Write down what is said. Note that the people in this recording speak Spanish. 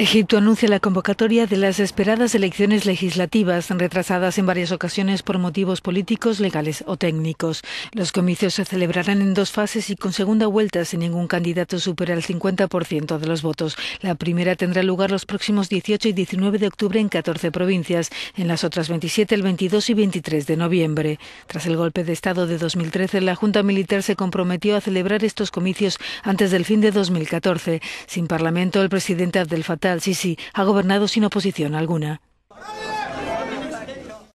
Egipto anuncia la convocatoria de las esperadas elecciones legislativas, retrasadas en varias ocasiones por motivos políticos, legales o técnicos. Los comicios se celebrarán en dos fases y con segunda vuelta si ningún candidato supera el 50% de los votos. La primera tendrá lugar los próximos 18 y 19 de octubre en 14 provincias, en las otras 27 el 22 y 23 de noviembre. Tras el golpe de Estado de 2013, la Junta Militar se comprometió a celebrar estos comicios antes del fin de 2014. Sin Parlamento, el presidente Abdel Fattah sisi ha gobernado sin oposición alguna.